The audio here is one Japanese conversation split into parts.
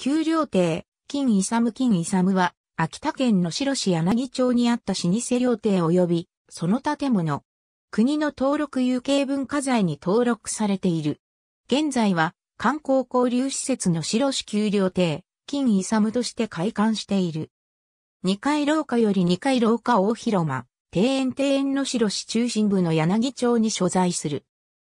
給料亭、金勇金勇は、秋田県の白市柳町にあった老舗料亭及び、その建物。国の登録有形文化財に登録されている。現在は、観光交流施設の白市給料亭、金勇として開館している。二階廊下より二階廊下大広間、庭園庭園の白市中心部の柳町に所在する。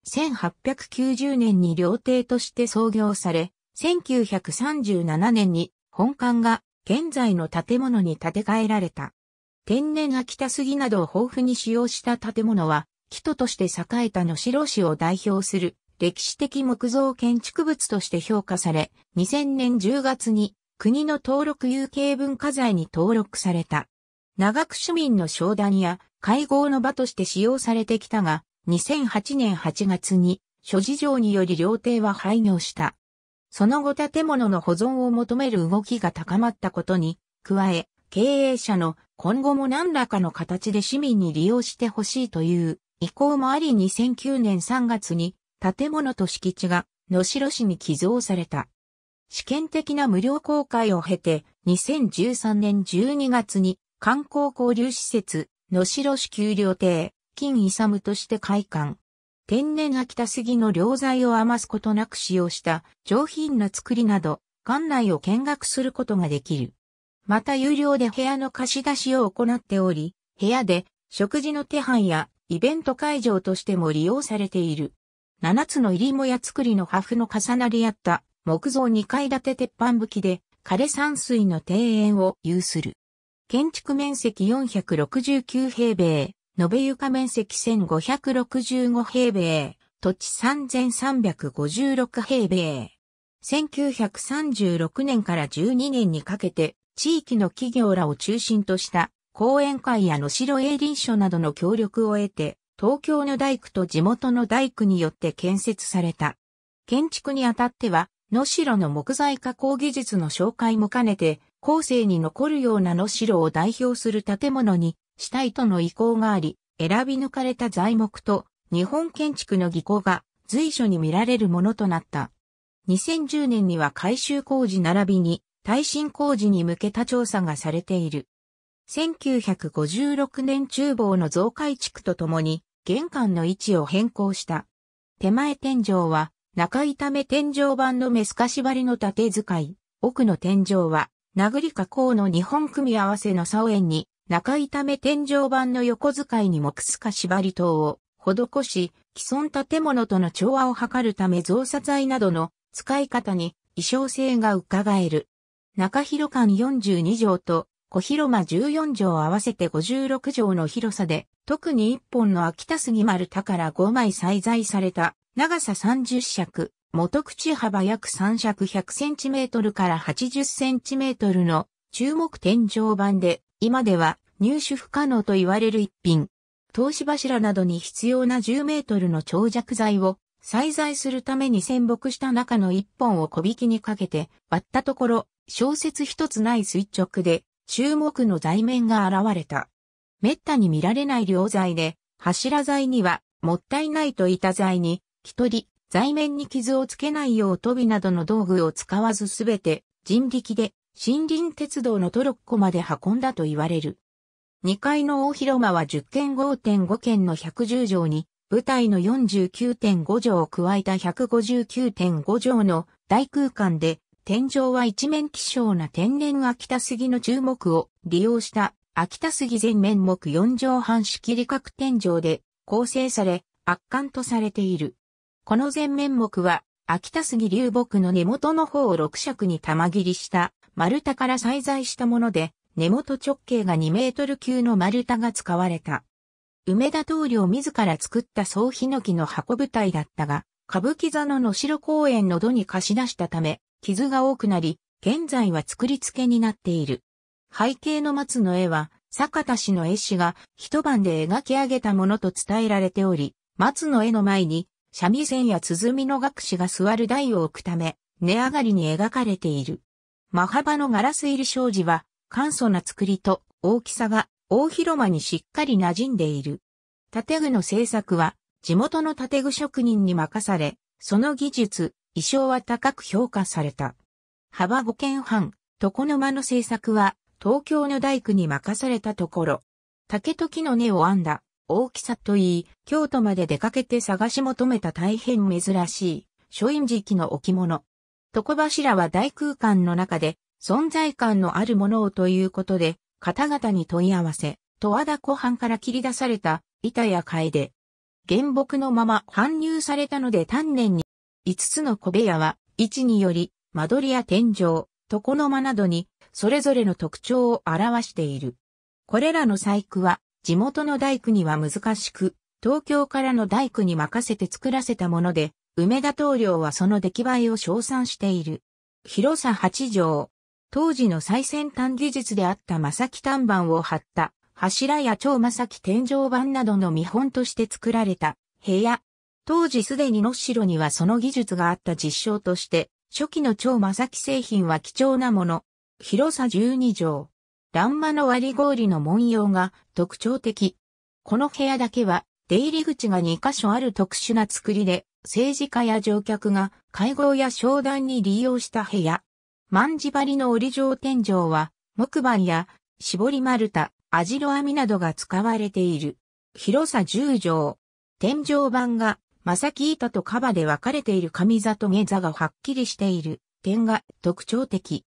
1890年に料亭として創業され、1937年に本館が現在の建物に建て替えられた。天然秋田杉などを豊富に使用した建物は、木都として栄えた野代市を代表する歴史的木造建築物として評価され、2000年10月に国の登録有形文化財に登録された。長く市民の商談や会合の場として使用されてきたが、2008年8月に諸事情により料亭は廃業した。その後建物の保存を求める動きが高まったことに、加え、経営者の今後も何らかの形で市民に利用してほしいという意向もあり2009年3月に建物と敷地が野城市に寄贈された。試験的な無料公開を経て2013年12月に観光交流施設野城市丘陵亭金勇として開館。天然秋田杉の良材を余すことなく使用した上品な作りなど、館内を見学することができる。また有料で部屋の貸し出しを行っており、部屋で食事の手配やイベント会場としても利用されている。7つの入りもや作りの破風の重なり合った木造2階建て鉄板武器で枯山水の庭園を有する。建築面積469平米、延べ床面積1565平米、土地3356平米。1936年から12年にかけて、地域の企業らを中心とした、講演会や野城営林所などの協力を得て、東京の大工と地元の大工によって建設された。建築にあたっては、野城の木材加工技術の紹介も兼ねて、後世に残るような野城を代表する建物にしたいとの意向があり、選び抜かれた材木と日本建築の技巧が随所に見られるものとなった。2010年には改修工事並びに耐震工事に向けた調査がされている。1956年厨房の増改築とともに玄関の位置を変更した。手前天井は中板目天井板のメスカシ張りの縦使い、奥の天井は殴り加工の日本組み合わせの竿園に中板目天井板の横使いに木須か縛り等を施し、既存建物との調和を図るため造作材などの使い方に異常性が伺える。中広間42畳と小広間14畳合わせて56畳の広さで、特に一本の秋田杉丸田から5枚採在された、長さ30尺、元口幅約3尺 100cm から 80cm の注目天井板で、今では入手不可能と言われる一品。投資柱などに必要な10メートルの長尺材を再在するために潜伏した中の一本を小引きにかけて割ったところ、小説一つない垂直で注目の材面が現れた。滅多に見られない両材で、柱材にはもったいないと板材に、一人、材面に傷をつけないよう飛びなどの道具を使わずすべて人力で森林鉄道のトロッコまで運んだと言われる。2階の大広間は10件5.5件の110畳に、舞台の49.5畳を加えた159.5畳の大空間で、天井は一面希少な天然秋田杉の注目を利用した秋田杉全面目4畳半式理角天井で構成され、圧巻とされている。この全面目は、秋田杉流木の根元の方を6尺に玉切りした丸太から採在したもので、根元直径が2メートル級の丸太が使われた。梅田棟梁自ら作った総ヒノキの箱舞台だったが、歌舞伎座の野城公園の土に貸し出したため、傷が多くなり、現在は作り付けになっている。背景の松の絵は、坂田氏の絵師が一晩で描き上げたものと伝えられており、松の絵の前に、三味線や鼓の学士が座る台を置くため、値上がりに描かれている。マハバのガラス入り障子は、簡素な作りと大きさが大広間にしっかり馴染んでいる。建具の製作は地元の建具職人に任され、その技術、衣装は高く評価された。幅5軒半、床の間の製作は東京の大工に任されたところ、竹と木の根を編んだ大きさといい、京都まで出かけて探し求めた大変珍しい、書院時期の置物。床柱は大空間の中で存在感のあるものをということで、方々に問い合わせ、戸和田湖畔から切り出された板や楓。原木のまま搬入されたので丹念に、5つの小部屋は、位置により、間取りや天井、床の間などに、それぞれの特徴を表している。これらの細工は、地元の大工には難しく、東京からの大工に任せて作らせたもので、梅田棟梁はその出来栄えを称賛している。広さ8畳。当時の最先端技術であった正木単板を張った柱や超正木天井板などの見本として作られた部屋。当時すでに野代にはその技術があった実証として、初期の超正木製品は貴重なもの。広さ12畳。欄間の割り氷の文様が特徴的。この部屋だけは出入り口が2箇所ある特殊な作りで、政治家や乗客が会合や商談に利用した部屋。万字張りの折り状天井は木板や絞り丸太、網代網などが使われている。広さ10畳。天井板が、正木板とカバで分かれている上座と下座がはっきりしている点が特徴的。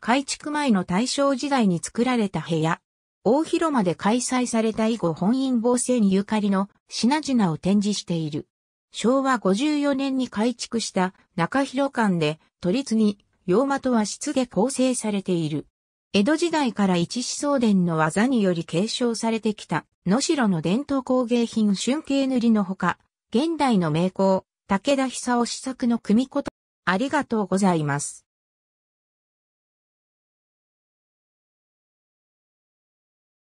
改築前の大正時代に作られた部屋。大広間で開催された以後本因坊にゆかりの品々を展示している。昭和54年に改築した中広館で取り継ぎ、洋間とは質で構成されている。江戸時代から一思想伝の技により継承されてきた、野城の伝統工芸品春景塗りのほか、現代の名工、武田久夫試作の組子と、ありがとうございます。